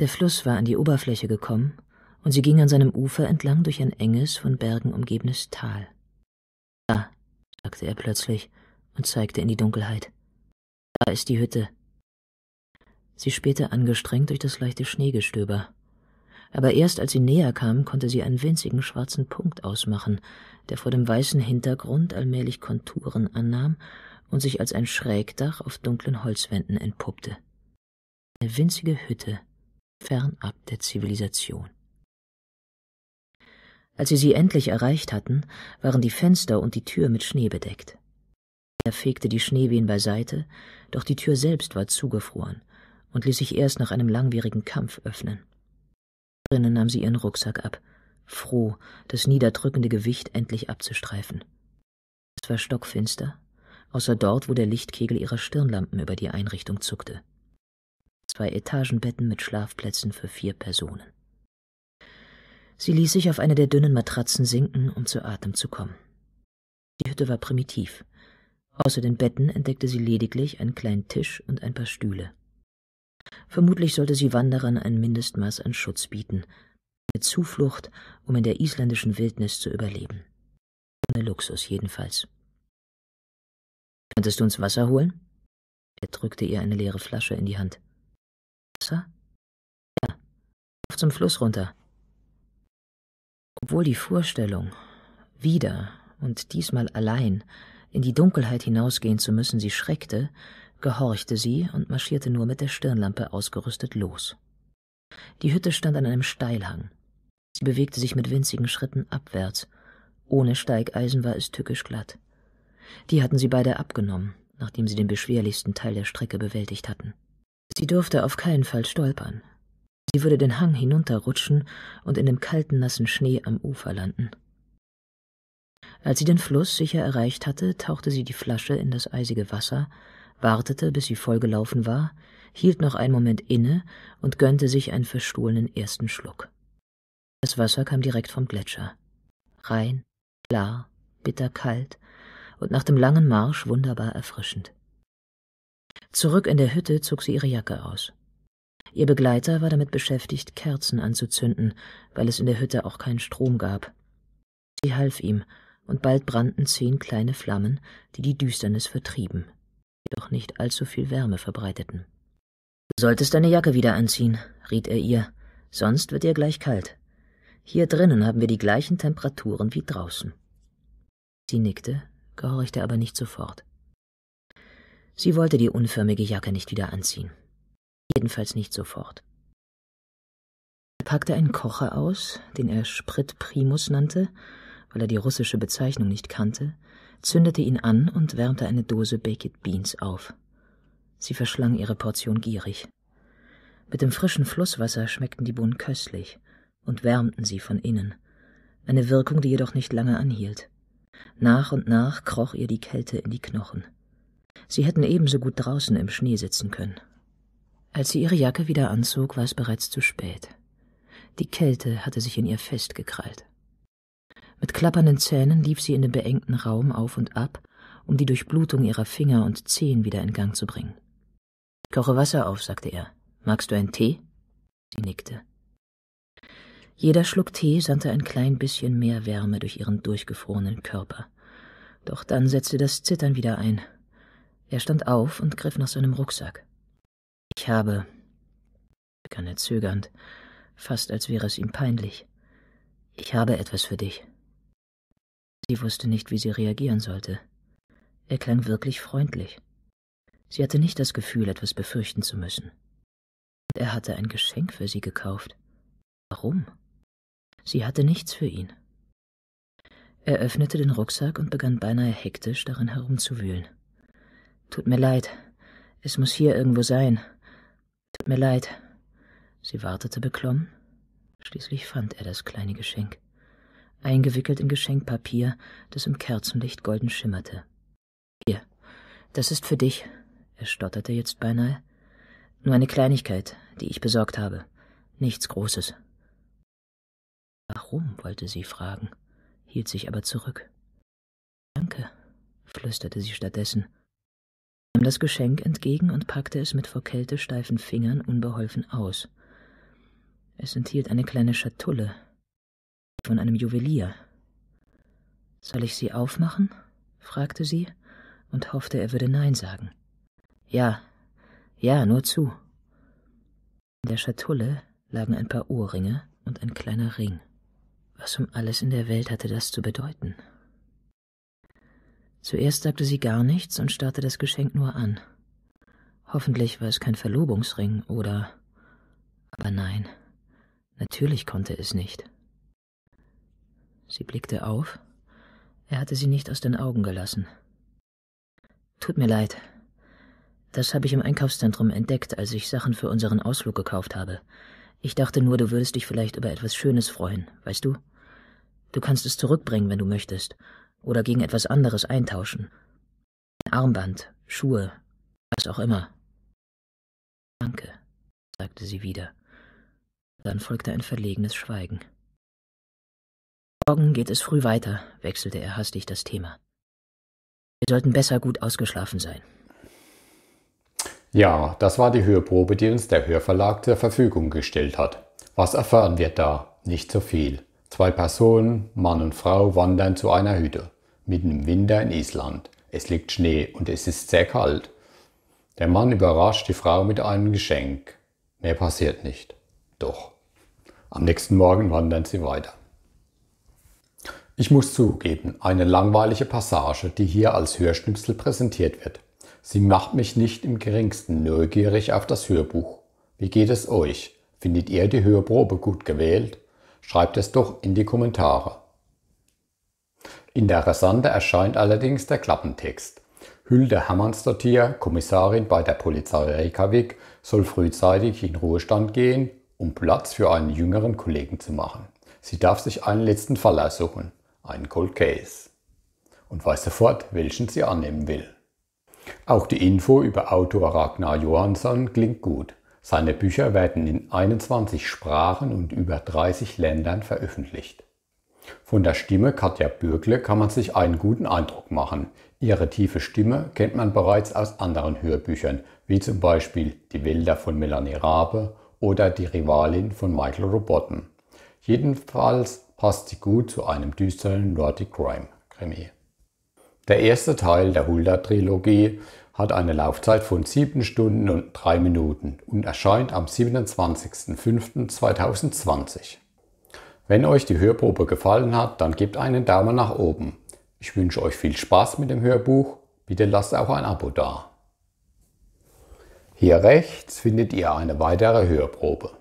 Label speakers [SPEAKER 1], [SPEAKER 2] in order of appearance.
[SPEAKER 1] Der Fluss war an die Oberfläche gekommen, und sie ging an seinem Ufer entlang durch ein enges, von Bergen umgebenes Tal. Da, sagte er plötzlich und zeigte in die Dunkelheit. Da ist die Hütte. Sie spähte angestrengt durch das leichte Schneegestöber. Aber erst als sie näher kam, konnte sie einen winzigen schwarzen Punkt ausmachen, der vor dem weißen Hintergrund allmählich Konturen annahm und sich als ein Schrägdach auf dunklen Holzwänden entpuppte. Eine winzige Hütte fernab der Zivilisation. Als sie sie endlich erreicht hatten, waren die Fenster und die Tür mit Schnee bedeckt. Er fegte die Schneewehen beiseite, doch die Tür selbst war zugefroren und ließ sich erst nach einem langwierigen Kampf öffnen. Drinnen nahm sie ihren Rucksack ab, froh, das niederdrückende Gewicht endlich abzustreifen. Es war stockfinster, außer dort, wo der Lichtkegel ihrer Stirnlampen über die Einrichtung zuckte zwei Etagenbetten mit Schlafplätzen für vier Personen. Sie ließ sich auf eine der dünnen Matratzen sinken, um zu Atem zu kommen. Die Hütte war primitiv. Außer den Betten entdeckte sie lediglich einen kleinen Tisch und ein paar Stühle. Vermutlich sollte sie Wanderern ein Mindestmaß an Schutz bieten, eine Zuflucht, um in der isländischen Wildnis zu überleben. Ohne Luxus jedenfalls. Könntest du uns Wasser holen? Er drückte ihr eine leere Flasche in die Hand. Wasser? Ja, auf zum Fluss runter. Obwohl die Vorstellung, wieder und diesmal allein in die Dunkelheit hinausgehen zu müssen, sie schreckte, gehorchte sie und marschierte nur mit der Stirnlampe ausgerüstet los. Die Hütte stand an einem Steilhang. Sie bewegte sich mit winzigen Schritten abwärts. Ohne Steigeisen war es tückisch glatt. Die hatten sie beide abgenommen, nachdem sie den beschwerlichsten Teil der Strecke bewältigt hatten. Sie durfte auf keinen Fall stolpern. Sie würde den Hang hinunterrutschen und in dem kalten, nassen Schnee am Ufer landen. Als sie den Fluss sicher erreicht hatte, tauchte sie die Flasche in das eisige Wasser, wartete, bis sie vollgelaufen war, hielt noch einen Moment inne und gönnte sich einen verstohlenen ersten Schluck. Das Wasser kam direkt vom Gletscher. Rein, klar, bitterkalt und nach dem langen Marsch wunderbar erfrischend. Zurück in der Hütte zog sie ihre Jacke aus. Ihr Begleiter war damit beschäftigt, Kerzen anzuzünden, weil es in der Hütte auch keinen Strom gab. Sie half ihm, und bald brannten zehn kleine Flammen, die die Düsternis vertrieben, jedoch nicht allzu viel Wärme verbreiteten. Du solltest deine Jacke wieder anziehen, riet er ihr, sonst wird dir gleich kalt. Hier drinnen haben wir die gleichen Temperaturen wie draußen. Sie nickte, gehorchte aber nicht sofort. Sie wollte die unförmige Jacke nicht wieder anziehen. Jedenfalls nicht sofort. Er packte einen Kocher aus, den er Sprit Primus nannte, weil er die russische Bezeichnung nicht kannte, zündete ihn an und wärmte eine Dose Baked Beans auf. Sie verschlang ihre Portion gierig. Mit dem frischen Flusswasser schmeckten die Bohnen köstlich und wärmten sie von innen, eine Wirkung, die jedoch nicht lange anhielt. Nach und nach kroch ihr die Kälte in die Knochen. Sie hätten ebenso gut draußen im Schnee sitzen können. Als sie ihre Jacke wieder anzog, war es bereits zu spät. Die Kälte hatte sich in ihr festgekrallt. Mit klappernden Zähnen lief sie in dem beengten Raum auf und ab, um die Durchblutung ihrer Finger und Zehen wieder in Gang zu bringen. Koche Wasser auf, sagte er. Magst du einen Tee? Sie nickte. Jeder Schluck Tee sandte ein klein bisschen mehr Wärme durch ihren durchgefrorenen Körper. Doch dann setzte das Zittern wieder ein, er stand auf und griff nach seinem Rucksack. Ich habe, begann er zögernd, fast als wäre es ihm peinlich. Ich habe etwas für dich. Sie wusste nicht, wie sie reagieren sollte. Er klang wirklich freundlich. Sie hatte nicht das Gefühl, etwas befürchten zu müssen. Und er hatte ein Geschenk für sie gekauft. Warum? Sie hatte nichts für ihn. Er öffnete den Rucksack und begann beinahe hektisch darin herumzuwühlen. Tut mir leid. Es muss hier irgendwo sein. Tut mir leid. Sie wartete beklommen. Schließlich fand er das kleine Geschenk, eingewickelt in Geschenkpapier, das im Kerzenlicht golden schimmerte. Hier, das ist für dich, er stotterte jetzt beinahe. Nur eine Kleinigkeit, die ich besorgt habe. Nichts Großes. Warum, wollte sie fragen, hielt sich aber zurück. Danke, flüsterte sie stattdessen nahm das Geschenk entgegen und packte es mit vor Kälte steifen Fingern unbeholfen aus. Es enthielt eine kleine Schatulle von einem Juwelier. Soll ich sie aufmachen? fragte sie und hoffte, er würde Nein sagen. Ja, ja, nur zu. In der Schatulle lagen ein paar Ohrringe und ein kleiner Ring. Was um alles in der Welt hatte das zu bedeuten? Zuerst sagte sie gar nichts und starrte das Geschenk nur an. Hoffentlich war es kein Verlobungsring oder. Aber nein, natürlich konnte es nicht. Sie blickte auf. Er hatte sie nicht aus den Augen gelassen. Tut mir leid. Das habe ich im Einkaufszentrum entdeckt, als ich Sachen für unseren Ausflug gekauft habe. Ich dachte nur, du würdest dich vielleicht über etwas Schönes freuen, weißt du? Du kannst es zurückbringen, wenn du möchtest, oder gegen etwas anderes eintauschen. Ein Armband, Schuhe, was auch immer. Danke, sagte sie wieder. Dann folgte ein verlegenes Schweigen. Morgen geht es früh weiter, wechselte er hastig das Thema. Wir sollten besser gut ausgeschlafen sein.
[SPEAKER 2] Ja, das war die Hörprobe, die uns der Hörverlag zur Verfügung gestellt hat. Was erfahren wir da? Nicht so viel. Zwei Personen, Mann und Frau, wandern zu einer Hütte. Mitten im Winter in Island. Es liegt Schnee und es ist sehr kalt. Der Mann überrascht die Frau mit einem Geschenk. Mehr passiert nicht. Doch. Am nächsten Morgen wandern sie weiter. Ich muss zugeben, eine langweilige Passage, die hier als Hörschnipsel präsentiert wird. Sie macht mich nicht im geringsten neugierig auf das Hörbuch. Wie geht es euch? Findet ihr die Hörprobe gut gewählt? Schreibt es doch in die Kommentare. Interessanter erscheint allerdings der Klappentext. Hülde Hammernsdottir, Kommissarin bei der Polizei Reykjavik, soll frühzeitig in Ruhestand gehen, um Platz für einen jüngeren Kollegen zu machen. Sie darf sich einen letzten Fall ersuchen, einen Cold Case, und weiß sofort, welchen sie annehmen will. Auch die Info über Autor Ragnar Johansson klingt gut. Seine Bücher werden in 21 Sprachen und über 30 Ländern veröffentlicht. Von der Stimme Katja Bürkle kann man sich einen guten Eindruck machen. Ihre tiefe Stimme kennt man bereits aus anderen Hörbüchern, wie zum Beispiel Die Wälder von Melanie Rabe oder Die Rivalin von Michael Robotten. Jedenfalls passt sie gut zu einem düsteren Nordic Crime Krimi. Der erste Teil der Hulda-Trilogie hat eine Laufzeit von 7 Stunden und 3 Minuten und erscheint am 27.05.2020. Wenn euch die Hörprobe gefallen hat, dann gebt einen Daumen nach oben. Ich wünsche euch viel Spaß mit dem Hörbuch. Bitte lasst auch ein Abo da. Hier rechts findet ihr eine weitere Hörprobe.